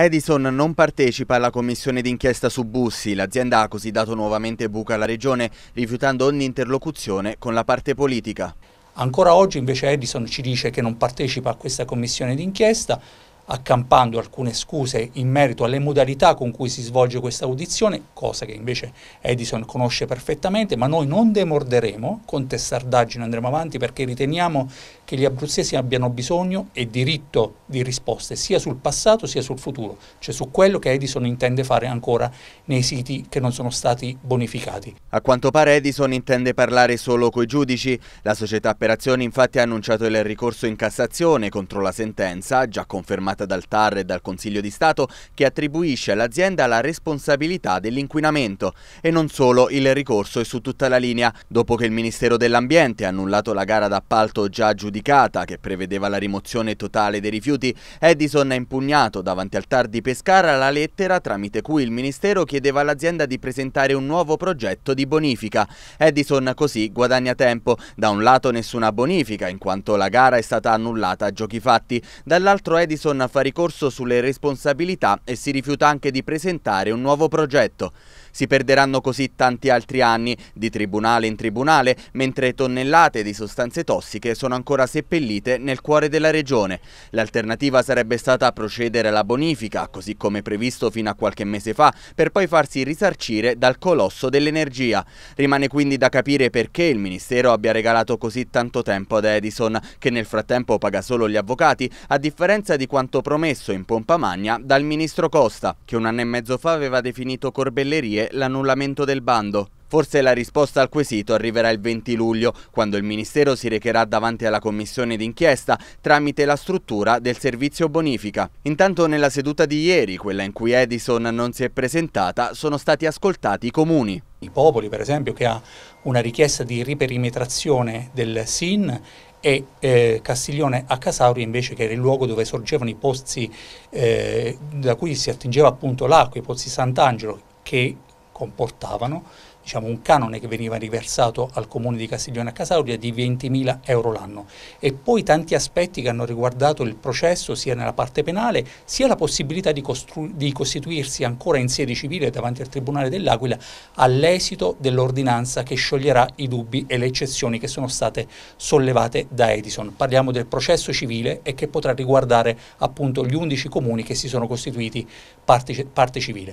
Edison non partecipa alla commissione d'inchiesta su Bussi. L'azienda ha così dato nuovamente buca alla regione, rifiutando ogni interlocuzione con la parte politica. Ancora oggi invece Edison ci dice che non partecipa a questa commissione d'inchiesta accampando alcune scuse in merito alle modalità con cui si svolge questa audizione, cosa che invece Edison conosce perfettamente, ma noi non demorderemo, con testardaggine andremo avanti perché riteniamo che gli abruzzesi abbiano bisogno e diritto di risposte sia sul passato sia sul futuro, cioè su quello che Edison intende fare ancora nei siti che non sono stati bonificati. A quanto pare Edison intende parlare solo coi giudici, la società per azioni infatti ha annunciato il ricorso in Cassazione contro la sentenza, già confermata emanata dal TAR e dal Consiglio di Stato che attribuisce all'azienda la responsabilità dell'inquinamento e non solo il ricorso è su tutta la linea. Dopo che il Ministero dell'Ambiente ha annullato la gara d'appalto già giudicata che prevedeva la rimozione totale dei rifiuti, Edison ha impugnato davanti al TAR di Pescara la lettera tramite cui il Ministero chiedeva all'azienda di presentare un nuovo progetto di bonifica. Edison così guadagna tempo. Da un lato nessuna bonifica in quanto la gara è stata annullata a giochi fatti, dall'altro Edison fa ricorso sulle responsabilità e si rifiuta anche di presentare un nuovo progetto. Si perderanno così tanti altri anni di tribunale in tribunale, mentre tonnellate di sostanze tossiche sono ancora seppellite nel cuore della regione. L'alternativa sarebbe stata procedere alla bonifica, così come previsto fino a qualche mese fa, per poi farsi risarcire dal colosso dell'energia. Rimane quindi da capire perché il Ministero abbia regalato così tanto tempo ad Edison, che nel frattempo paga solo gli avvocati, a differenza di quanto promesso in pompa magna dal ministro Costa, che un anno e mezzo fa aveva definito corbellerie l'annullamento del bando. Forse la risposta al quesito arriverà il 20 luglio, quando il Ministero si recherà davanti alla commissione d'inchiesta tramite la struttura del servizio bonifica. Intanto nella seduta di ieri, quella in cui Edison non si è presentata, sono stati ascoltati i comuni. I Popoli, per esempio, che ha una richiesta di riperimetrazione del SIN e eh, Castiglione a Casauri invece che era il luogo dove sorgevano i pozzi eh, da cui si attingeva appunto l'acqua, i pozzi Sant'Angelo che comportavano diciamo, un canone che veniva riversato al comune di Castiglione a Casauria di 20.000 euro l'anno e poi tanti aspetti che hanno riguardato il processo sia nella parte penale sia la possibilità di, di costituirsi ancora in sede civile davanti al Tribunale dell'Aquila all'esito dell'ordinanza che scioglierà i dubbi e le eccezioni che sono state sollevate da Edison. Parliamo del processo civile e che potrà riguardare appunto gli 11 comuni che si sono costituiti parte, parte civile.